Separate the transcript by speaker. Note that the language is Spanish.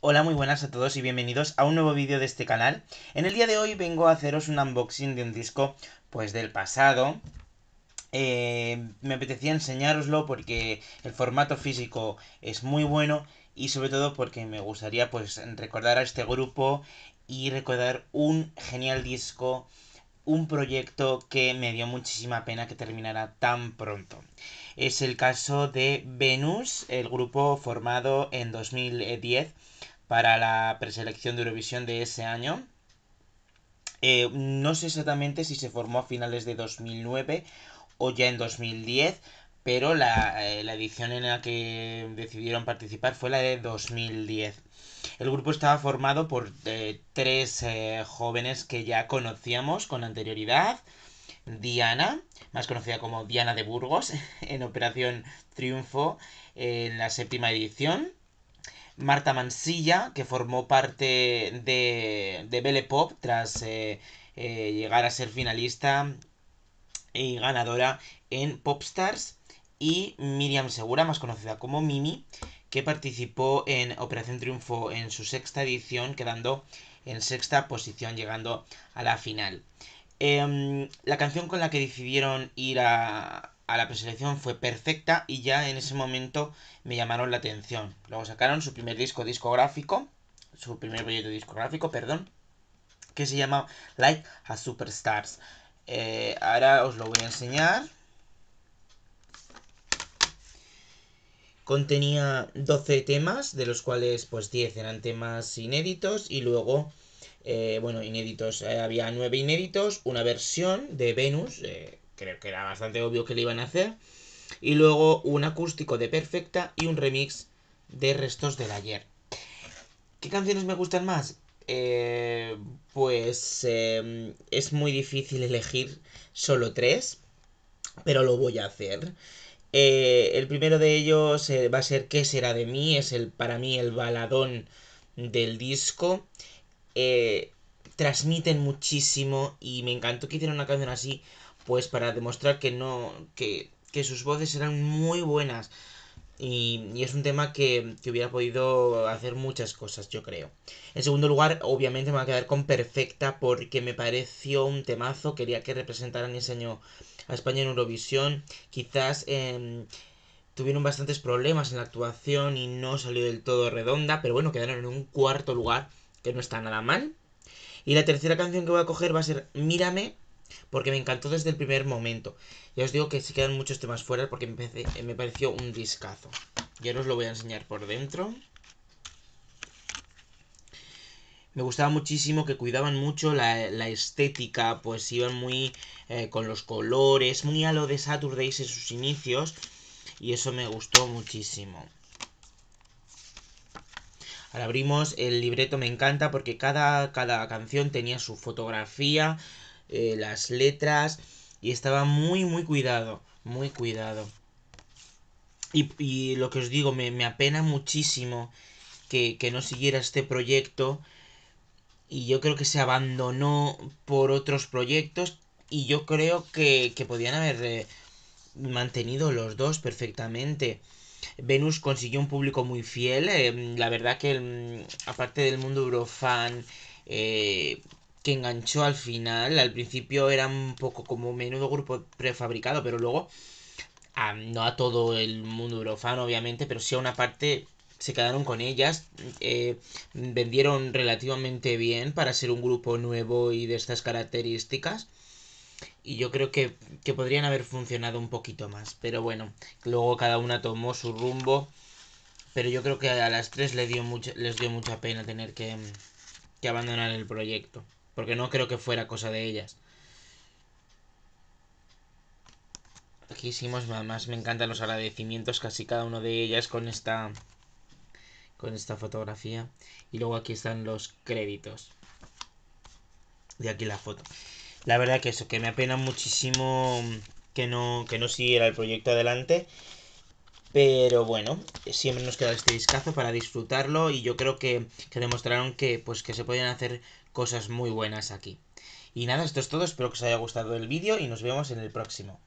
Speaker 1: Hola muy buenas a todos y bienvenidos a un nuevo vídeo de este canal. En el día de hoy vengo a haceros un unboxing de un disco pues del pasado. Eh, me apetecía enseñároslo porque el formato físico es muy bueno y sobre todo porque me gustaría pues recordar a este grupo y recordar un genial disco un proyecto que me dio muchísima pena que terminara tan pronto. Es el caso de Venus, el grupo formado en 2010 para la preselección de Eurovisión de ese año. Eh, no sé exactamente si se formó a finales de 2009 o ya en 2010, pero eh, la, edición en la que decidieron participar fue la de 2010. El grupo estaba formado por eh, tres jóvenes que ya conocíamos con anterioridad. Diana, más conocida como Diana de Burgos, en Operación Triunfo en la séptima edición. Marta Mansilla, que formó parte de, de Belle Pop tras eh, eh, llegar a ser finalista y ganadora en Popstars. Y Miriam Segura, más conocida como Mimi, que participó en Operación Triunfo en su sexta edición, quedando en sexta posición, llegando a la final. Em, la canción con la que decidieron ir a, a la preselección fue perfecta y ya en ese momento me llamaron la atención. Luego sacaron su primer disco discográfico, su primer proyecto discográfico, perdón, que se llama Like a Superstars. Eh, ahora os lo voy a enseñar. Contenía 12 temas, de los cuales pues 10 eran temas inéditos y luego... Eh, bueno, inéditos. Eh, había nueve inéditos, una versión de Venus, creo que era bastante obvio que le iban a hacer. Y luego un acústico de Perfecta y un remix de Restos del Ayer. ¿Qué canciones me gustan más? Eh, pues em, es muy difícil elegir solo tres, pero lo voy a hacer. Eh, el primero de ellos eh, va a ser ¿Qué será de mí? Es el para mí el baladón del disco. transmiten muchísimo y me encantó que hicieran una canción así pues para demostrar que no, que, sus voces eran muy buenas. Y, es un tema que, hubiera podido hacer muchas cosas, yo creo. En segundo lugar, obviamente me va a quedar con Perfecta porque me pareció un temazo. Quería que representaran ese año a España en Eurovisión. Quizás em, tuvieron bastantes problemas en la actuación y no salió del todo redonda, pero bueno, quedaron en un cuarto lugar, que no está nada mal. Y la tercera canción que voy a coger va a ser Mírame, porque me encantó desde el primer momento. Ya os digo que se quedan muchos temas fuera porque me, pareció un discazo. Ya os lo voy a enseñar por dentro. Me gustaba muchísimo que cuidaban mucho la, estética, pues iban muy eh, con los colores, muy a lo de Saturdays en sus inicios, y eso me gustó muchísimo. Ahora abrimos el libreto, me encanta porque cada, cada canción tenía su fotografía, eh, las letras y estaba muy, muy cuidado, muy cuidado. Y, lo que os digo, me, apena muchísimo que, no siguiera este proyecto y yo creo que se abandonó por otros proyectos y yo creo que, que podían haber eh, mantenido los dos perfectamente. Venus consiguió un público muy fiel, eh, la verdad que mm, aparte del mundo eurofan, eh, que enganchó al final. Al principio era un poco como menudo grupo prefabricado, pero luego, ah, no a todo el mundo Eurofan obviamente, pero sí a una parte se quedaron con ellas. Eh, vendieron relativamente bien para ser un grupo nuevo y de estas características. Y yo creo que, podrían haber funcionado un poquito más. Pero bueno, luego cada una tomó su rumbo. Pero yo creo que a las tres les dio mucha, les dio mucha pena tener que, que abandonar el proyecto porque no creo que fuera cosa de ellas. Aquí hicimos, más me encantan los agradecimientos, casi cada uno de ellas con esta, con esta fotografía. Y luego aquí están los créditos. De aquí la foto. La verdad que eso, que me apena muchísimo que no, que no siguiera el proyecto adelante. Pero bueno, siempre nos queda este discazo para disfrutarlo y yo creo que, demostraron que, pues, que se podían hacer cosas muy buenas aquí. Y nada, esto es todo, espero que os haya gustado el vídeo y nos vemos en el próximo.